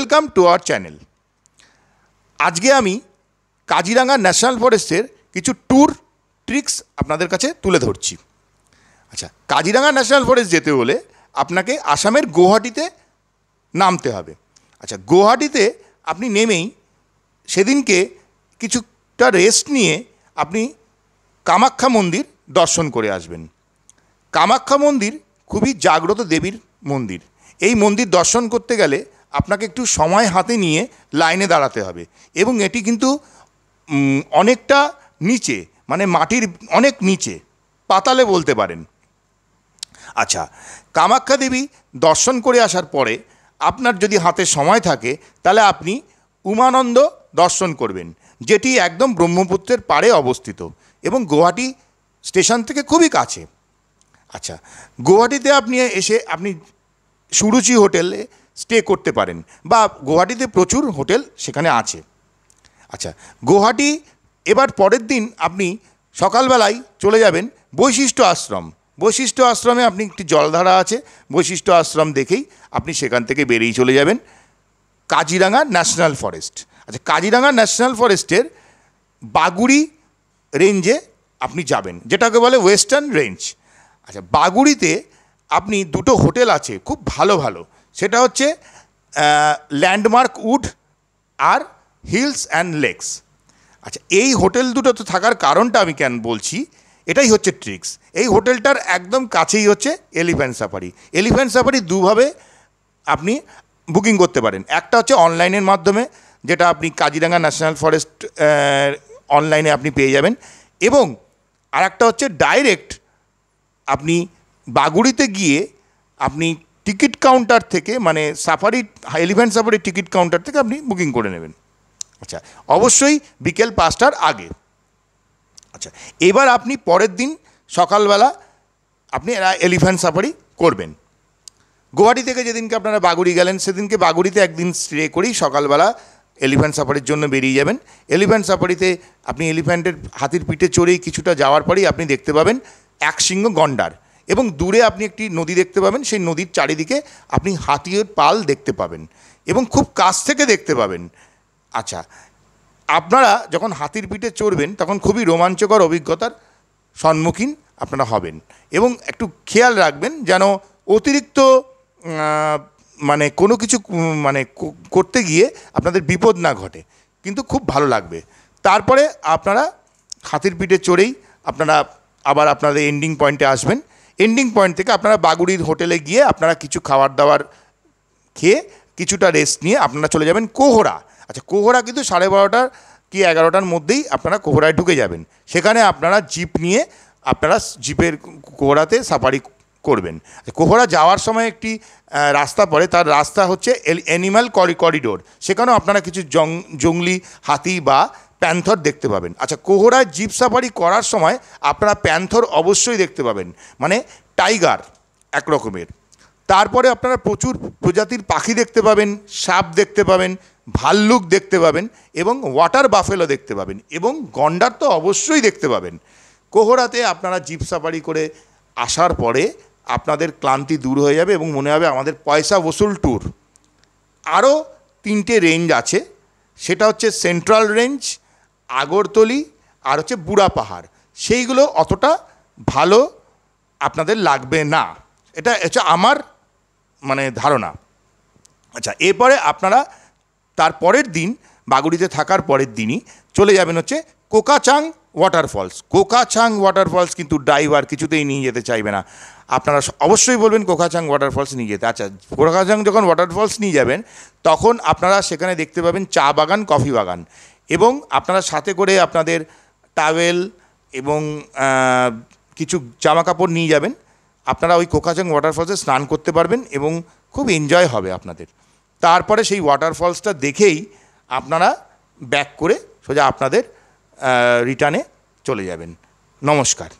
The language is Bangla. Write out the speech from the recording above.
ওয়েলকাম টু আওয়ার চ্যানেল আজকে আমি কাজিরাঙ্গা ন্যাশনাল ফরেস্টের কিছু ট্যুর ট্রিক্স আপনাদের কাছে তুলে ধরছি আচ্ছা কাজিরাঙ্গা ন্যাশনাল ফরেস্ট যেতে হলে আপনাকে আসামের গুয়াহাটিতে নামতে হবে আচ্ছা গৌহাটিতে আপনি নেমেই সেদিনকে কিছুটা রেস্ট নিয়ে আপনি কামাখ্যা মন্দির দর্শন করে আসবেন কামাখ্যা মন্দির খুবই জাগ্রত দেবীর মন্দির এই মন্দির দর্শন করতে গেলে আপনাকে একটু সময় হাতে নিয়ে লাইনে দাঁড়াতে হবে এবং এটি কিন্তু অনেকটা নিচে মানে মাটির অনেক নিচে পাতালে বলতে পারেন আচ্ছা কামাখ্যা দেবী দর্শন করে আসার পরে আপনার যদি হাতে সময় থাকে তাহলে আপনি উমানন্দ দর্শন করবেন যেটি একদম ব্রহ্মপুত্রের পাড়ে অবস্থিত এবং গুয়াহাটি স্টেশন থেকে খুবই কাছে আচ্ছা গুয়াহাটিতে আপনি এসে আপনি সুরুচি হোটেলে স্টে করতে পারেন বা গুয়াহাটিতে প্রচুর হোটেল সেখানে আছে আচ্ছা গুয়াহাটি এবার পরের দিন আপনি সকালবেলায় চলে যাবেন বৈশিষ্ট্য আশ্রম বৈশিষ্ট্য আশ্রমে আপনি একটি জলধারা আছে বৈশিষ্ট্য আশ্রম দেখেই আপনি সেখান থেকে বেরিয়ে চলে যাবেন কাজিরাঙ্গা ন্যাশনাল ফরেস্ট আচ্ছা কাজিরাঙ্গা ন্যাশনাল ফরেস্টের বাগুড়ি রেঞ্জে আপনি যাবেন যেটাকে বলে ওয়েস্টার্ন রেঞ্জ আচ্ছা বাগুড়িতে আপনি দুটো হোটেল আছে খুব ভালো ভালো সেটা হচ্ছে ল্যান্ডমার্ক উড আর হিলস অ্যান্ড লেকস আচ্ছা এই হোটেল দুটো তো থাকার কারণটা আমি কেন বলছি এটাই হচ্ছে ট্রিক্স এই হোটেলটার একদম কাছেই হচ্ছে এলিফ্যান্ট সাফারি এলিফ্যান্ট সাফারি দুভাবে আপনি বুকিং করতে পারেন একটা হচ্ছে অনলাইনের মাধ্যমে যেটা আপনি কাজিরাঙ্গা ন্যাশনাল ফরেস্ট অনলাইনে আপনি পেয়ে যাবেন এবং আর একটা হচ্ছে ডাইরেক্ট আপনি বাগুড়িতে গিয়ে আপনি টিকিট কাউন্টার থেকে মানে safari elephant safari ticket counter থেকে আপনি বুকিং করে নেবেন আচ্ছা অবশ্যই বিকেল পাঁচটার আগে আচ্ছা এবার আপনি পরের দিন সকালবেলা আপনি এলিফ্যান্ট সাফারি করবেন গুয়াহাটি থেকে যেদিনকে আপনারা বাগুড়ি গেলেন সেদিনকে বাগুড়িতে একদিন স্টে করেই সকালবেলা এলিফ্যান্ট সাফারির জন্য বেরিয়ে যাবেন এলিফ্যান্ট সাফারিতে আপনি এলিফ্যান্টের হাতির পিঠে চড়েই কিছুটা যাওয়ার পরেই আপনি দেখতে পাবেন এক সিংহ গন্ডার এবং দূরে আপনি একটি নদী দেখতে পাবেন সেই নদীর চারিদিকে আপনি হাতিয়ের পাল দেখতে পাবেন এবং খুব কাছ থেকে দেখতে পাবেন আচ্ছা আপনারা যখন হাতির পিঠে চড়বেন তখন খুবই রোমাঞ্চকর অভিজ্ঞতার সম্মুখীন আপনারা হবেন এবং একটু খেয়াল রাখবেন যেন অতিরিক্ত মানে কোনো কিছু মানে করতে গিয়ে আপনাদের বিপদ না ঘটে কিন্তু খুব ভালো লাগবে তারপরে আপনারা হাতির পিঠে চড়েই আপনারা আবার আপনাদের এন্ডিং পয়েন্টে আসবেন এন্ডিং পয়েন্ট থেকে আপনারা বাগুড়ির হোটেলে গিয়ে আপনারা কিছু খাবার দাবার খেয়ে কিছুটা রেস্ট নিয়ে আপনারা চলে যাবেন কোহরা আচ্ছা কোহরা কিন্তু সাড়ে বারোটার কি এগারোটার মধ্যেই আপনারা কোহরায় ঢুকে যাবেন সেখানে আপনারা জিপ নিয়ে আপনারা জিপের কোহরাতে সাফারি করবেন আচ্ছা, কোহরা যাওয়ার সময় একটি রাস্তা পড়ে তার রাস্তা হচ্ছে এনিম্যাল করিডোর সেখানেও আপনারা কিছু জং জঙ্গলি হাতি বা প্যান্থর দেখতে পাবেন আচ্ছা কোহরায় জিপ সাফারি করার সময় আপনারা প্যান্থর অবশ্যই দেখতে পাবেন মানে টাইগার এক রকমের তারপরে আপনারা প্রচুর প্রজাতির পাখি দেখতে পাবেন সাপ দেখতে পাবেন ভাল্লুক দেখতে পাবেন এবং ওয়াটার বাফেলো দেখতে পাবেন এবং গন্ডার তো অবশ্যই দেখতে পাবেন কোহরাতে আপনারা জিপ সাফারি করে আসার পরে আপনাদের ক্লান্তি দূর হয়ে যাবে এবং মনে হবে আমাদের পয়সা বসুল ট্যুর আরও তিনটে রেঞ্জ আছে সেটা হচ্ছে সেন্ট্রাল রেঞ্জ আগরতলি আর হচ্ছে বুড়া পাহাড় সেইগুলো অতটা ভালো আপনাদের লাগবে না এটা হচ্ছে আমার মানে ধারণা আচ্ছা এরপরে আপনারা তার পরের দিন বাগুড়িতে থাকার পরের দিনই চলে যাবেন হচ্ছে কোকাচাং ওয়াটারফলস কোকাচাং ওয়াটারফলস কিন্তু ড্রাইভার কিছুতেই নিয়ে যেতে চাইবে না আপনারা অবশ্যই বলবেন কোকাচাং ওয়াটারফলস নিয়ে যেতে আচ্ছা কোকাচাং যখন ওয়াটারফলস নিয়ে যাবেন তখন আপনারা সেখানে দেখতে পাবেন চা বাগান কফি বাগান এবং আপনারা সাথে করে আপনাদের টাওয়েল এবং কিছু জামা কাপড় নিয়ে যাবেন আপনারা ওই কোকাচং ওয়াটারফলসে স্নান করতে পারবেন এবং খুব এনজয় হবে আপনাদের তারপরে সেই ওয়াটারফলসটা দেখেই আপনারা ব্যাক করে সোজা আপনাদের রিটার্নে চলে যাবেন নমস্কার